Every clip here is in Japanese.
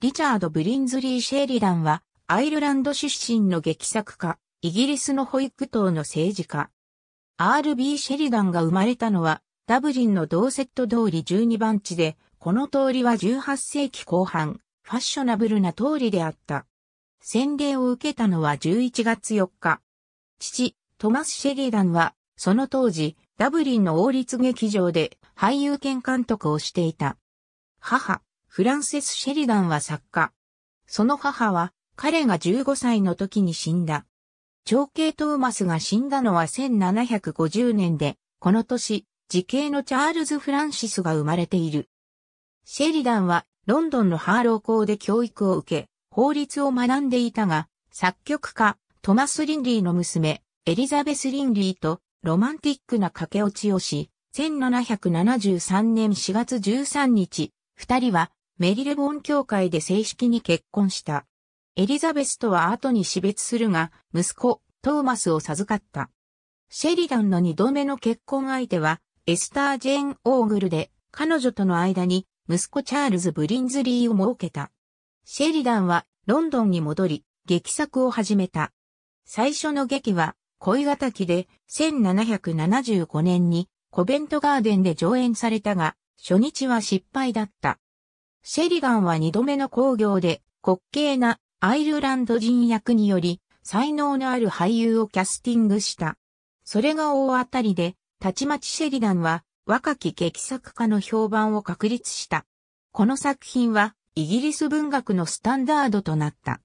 リチャード・ブリンズリー・シェリダンは、アイルランド出身の劇作家、イギリスの保育党の政治家。R.B. シェリダンが生まれたのは、ダブリンのドーセット通り12番地で、この通りは18世紀後半、ファッショナブルな通りであった。洗礼を受けたのは11月4日。父、トマス・シェリダンは、その当時、ダブリンの王立劇場で俳優兼監督をしていた。母、フランセス・シェリダンは作家。その母は彼が15歳の時に死んだ。長兄トーマスが死んだのは1750年で、この年、時系のチャールズ・フランシスが生まれている。シェリダンはロンドンのハーロー校で教育を受け、法律を学んでいたが、作曲家、トマス・リンリーの娘、エリザベス・リンリーとロマンティックな駆け落ちをし、1773年4月13日、二人はメリルボン教会で正式に結婚した。エリザベスとは後に死別するが、息子、トーマスを授かった。シェリダンの二度目の結婚相手は、エスター・ジェーン・オーグルで、彼女との間に、息子チャールズ・ブリンズリーを設けた。シェリダンは、ロンドンに戻り、劇作を始めた。最初の劇は、恋敵で、1775年に、コベントガーデンで上演されたが、初日は失敗だった。シェリガンは二度目の興行で、滑稽なアイルランド人役により、才能のある俳優をキャスティングした。それが大当たりで、たちまちシェリガンは若き劇作家の評判を確立した。この作品はイギリス文学のスタンダードとなった。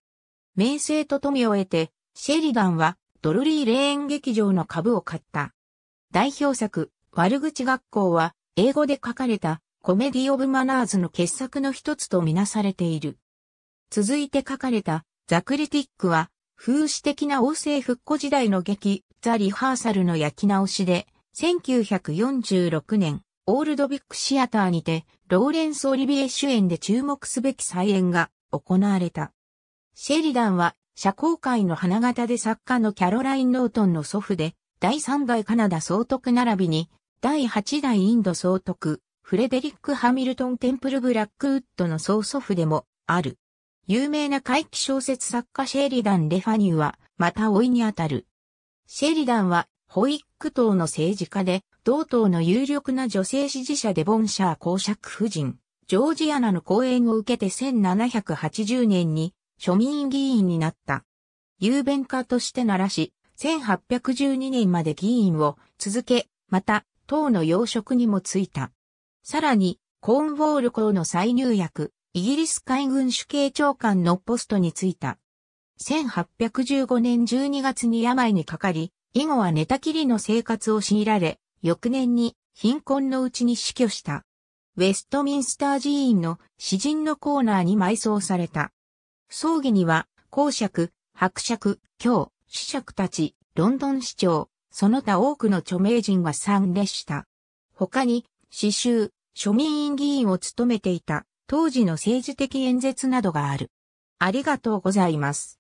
名声と富を得て、シェリガンはドルリー霊園劇場の株を買った。代表作、悪口学校は英語で書かれたコメディ・オブ・マナーズの傑作の一つとみなされている。続いて書かれた、ザ・クリティックは、風刺的な王政復古時代の劇、ザ・リハーサルの焼き直しで、1946年、オールドビックシアターにて、ローレンス・オリビエ主演で注目すべき再演が行われた。シェリダンは、社交界の花形で作家のキャロライン・ノートンの祖父で、第3代カナダ総督並びに、第8代インド総督、フレデリック・ハミルトン・テンプル・ブラックウッドの曽祖父でもある。有名な怪奇小説作家シェリダン・レファニューは、また老いにあたる。シェリダンは、ホイック党の政治家で、同党の有力な女性支持者でボンシャー公爵夫人、ジョージアナの講演を受けて1780年に庶民議員になった。有弁家としてならし、1812年まで議員を続け、また、党の要職にもついた。さらに、コーンウォール公の再入役、イギリス海軍主計長官のポストに就いた。1815年12月に病にかかり、以後は寝たきりの生活を強いられ、翌年に貧困のうちに死去した。ウェストミンスター寺院の詩人のコーナーに埋葬された。葬儀には、公爵、伯爵、教、子爵たち、ロンドン市長、その他多くの著名人が参列した。他に、詩集、庶民院議員を務めていた、当時の政治的演説などがある。ありがとうございます。